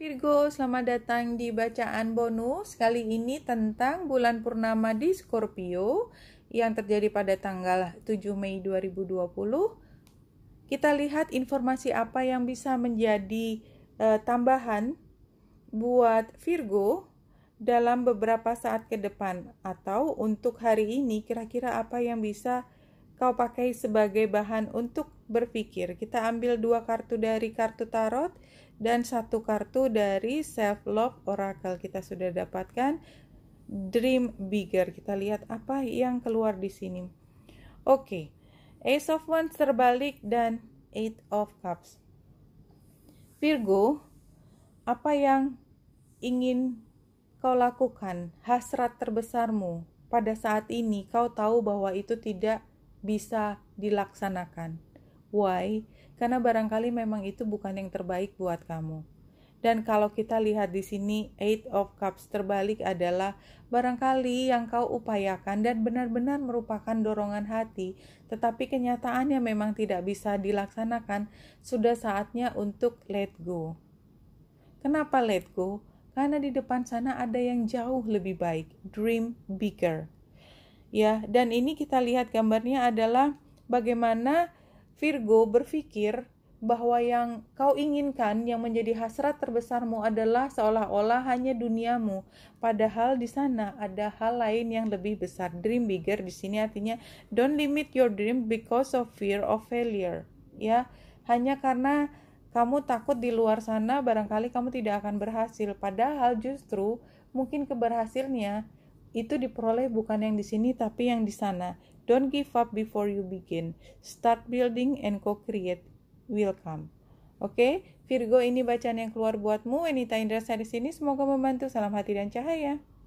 Virgo, selamat datang di bacaan bonus kali ini tentang bulan purnama di Scorpio yang terjadi pada tanggal 7 Mei 2020. Kita lihat informasi apa yang bisa menjadi e, tambahan buat Virgo dalam beberapa saat ke depan atau untuk hari ini kira-kira apa yang bisa kau pakai sebagai bahan untuk berpikir. Kita ambil dua kartu dari kartu tarot dan satu kartu dari self love oracle kita sudah dapatkan dream bigger kita lihat apa yang keluar di sini oke okay. ace of wands terbalik dan eight of cups Virgo apa yang ingin kau lakukan hasrat terbesarmu pada saat ini kau tahu bahwa itu tidak bisa dilaksanakan Why? Karena barangkali memang itu bukan yang terbaik buat kamu. Dan kalau kita lihat di sini, Eight of Cups terbalik adalah barangkali yang kau upayakan dan benar-benar merupakan dorongan hati, tetapi kenyataannya memang tidak bisa dilaksanakan, sudah saatnya untuk let go. Kenapa let go? Karena di depan sana ada yang jauh lebih baik, dream bigger. Ya, dan ini kita lihat gambarnya adalah bagaimana Virgo berpikir bahwa yang kau inginkan yang menjadi hasrat terbesarmu adalah seolah-olah hanya duniamu, padahal di sana ada hal lain yang lebih besar. Dream bigger di sini artinya don't limit your dream because of fear of failure. Ya, hanya karena kamu takut di luar sana barangkali kamu tidak akan berhasil, padahal justru mungkin keberhasilnya itu diperoleh bukan yang di sini tapi yang di sana. Don't give up before you begin. Start building and co-create will come. Oke, okay? Virgo ini bacaan yang keluar buatmu. Wanita Indra saya di sini semoga membantu. Salam hati dan cahaya.